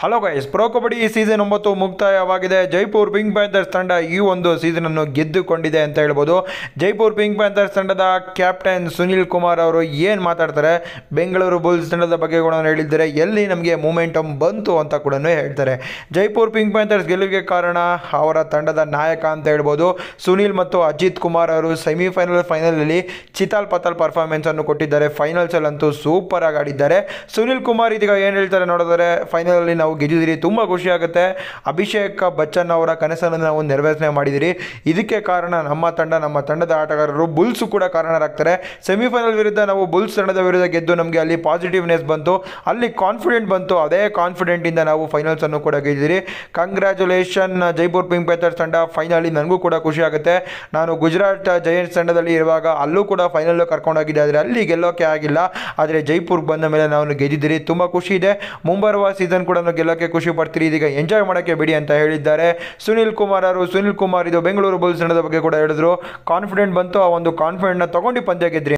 hello guys pro Kabaddi season ಒಂಬತ್ತು ಮುಕ್ತಾಯವಾಗಿದೆ Jaipur pink panthers ತಂಡ ಈ ಒಂದು ಸೀಸನನ್ನು ಗೆದ್ದುಕೊಂಡಿದೆ ಅಂತ ಹೇಳ್ಬೋದು ಜೈಪುರ್ ಪಿಂಕ್ ಪ್ಯಾಂಥರ್ಸ್ ತಂಡದ ಕ್ಯಾಪ್ಟನ್ ಸುನಿಲ್ ಕುಮಾರ್ ಅವರು ಏನು ಮಾತಾಡ್ತಾರೆ ಬೆಂಗಳೂರು ಬುಲ್ಸ್ ತಂಡದ ಬಗ್ಗೆ ಕೂಡ ಹೇಳಿದ್ದಾರೆ ಎಲ್ಲಿ ನಮಗೆ ಮೂಮೆಂಟಮ್ ಬಂತು ಅಂತ ಕೂಡ ಹೇಳ್ತಾರೆ ಜೈಪುರ್ ಪಿಂಕ್ ಪ್ಯಾಂಥರ್ಸ್ ಗೆಲುವಿಗೆ ಕಾರಣ ಅವರ ತಂಡದ ನಾಯಕ ಅಂತ ಹೇಳ್ಬೋದು ಸುನಿಲ್ ಮತ್ತು ಅಜಿತ್ ಕುಮಾರ್ ಅವರು ಸೆಮಿಫೈನಲ್ ಫೈನಲಲ್ಲಿ ಚಿತಾಲ್ ಪತಾಲ್ ಪರ್ಫಾರ್ಮೆನ್ಸನ್ನು ಕೊಟ್ಟಿದ್ದಾರೆ ಫೈನಲ್ಸಲ್ಲಂತೂ ಸೂಪರಾಗಿ ಆಡಿದ್ದಾರೆ ಸುನಿಲ್ ಕುಮಾರ್ ಇದೀಗ ಏನು ಹೇಳ್ತಾರೆ ನೋಡಿದರೆ ಫೈನಲಲ್ಲಿ ನಾವು ಗೆದ್ದಿದ್ದೀರಿ ತುಂಬ ಖುಷಿಯಾಗುತ್ತೆ ಅಭಿಷೇಕ್ ಬಚ್ಚನ್ ಅವರ ಕನಸನ್ನು ನಾವು ನೆರವೇರಿಸನೆ ಮಾಡಿದ್ದೀರಿ ಇದಕ್ಕೆ ಕಾರಣ ನಮ್ಮ ತಂಡ ನಮ್ಮ ತಂಡದ ಆಟಗಾರರು ಬುಲ್ಸ್ ಕೂಡ ಕಾರಣರಾಗ್ತಾರೆ ಸೆಮಿಫೈನಲ್ ವಿರುದ್ಧ ನಾವು ಬುಲ್ಸ್ ತಂಡದ ವಿರುದ್ಧ ಗೆದ್ದು ನಮಗೆ ಅಲ್ಲಿ ಪಾಸಿಟಿವ್ನೆಸ್ ಬಂತು ಅಲ್ಲಿ ಕಾನ್ಫಿಡೆಂಟ್ ಬಂತು ಅದೇ ಕಾನ್ಫಿಡೆಂಟಿಂದ ನಾವು ಫೈನಲ್ಸನ್ನು ಕೂಡ ಗೆದ್ದಿದ್ದೀರಿ ಕಂಗ್ರ್ಯಾಚುಲೇಷನ್ ಜೈಪುರ್ ಪಿಂಕ್ ಪೇಥರ್ಸ್ ತಂಡ ಫೈನಲಿ ನನಗೂ ಕೂಡ ಖುಷಿ ಆಗುತ್ತೆ ನಾನು ಗುಜರಾತ್ ಜಯಂಟ್ಸ್ ತಂಡದಲ್ಲಿ ಇರುವಾಗ ಅಲ್ಲೂ ಕೂಡ ಫೈನಲ್ ಕರ್ಕೊಂಡೋಗಿದ್ದೆ ಆದರೆ ಅಲ್ಲಿ ಗೆಲ್ಲೋಕೆ ಆಗಿಲ್ಲ ಆದರೆ ಜೈಪುರ್ಗೆ ಬಂದ ಮೇಲೆ ನಾವು ಗೆದ್ದಿದ್ದೀರಿ ತುಂಬ ಖುಷಿ ಇದೆ ಮುಂಬರುವ ಸೀಸನ್ ಕೂಡ ಗೆಲ್ಲಕ್ಕೆ ಖುಷಿ ಪಡ್ತೀರಿ ಇದೀಗ ಎಂಜಾಯ್ ಮಾಡೋಕ್ಕೆ ಬಿಡಿ ಅಂತ ಹೇಳಿದ್ದಾರೆ ಸುನಿಲ್ ಕುಮಾರ್ ಅವರು ಸುನಿಲ್ ಕುಮಾರ್ ಇದು ಬೆಂಗಳೂರು ಬುಲ್ಸ್ ನಡೆದ ಬಗ್ಗೆ ಕೂಡ ಹೇಳಿದ್ರು ಕಾನ್ಫಿಡೆಂಟ್ ಬಂತು ಆ ಒಂದು ಕಾನ್ಫಿಡೆಂಟ್ನ ತಗೊಂಡು ಪಂದ್ಯ ಗೆದ್ರಿ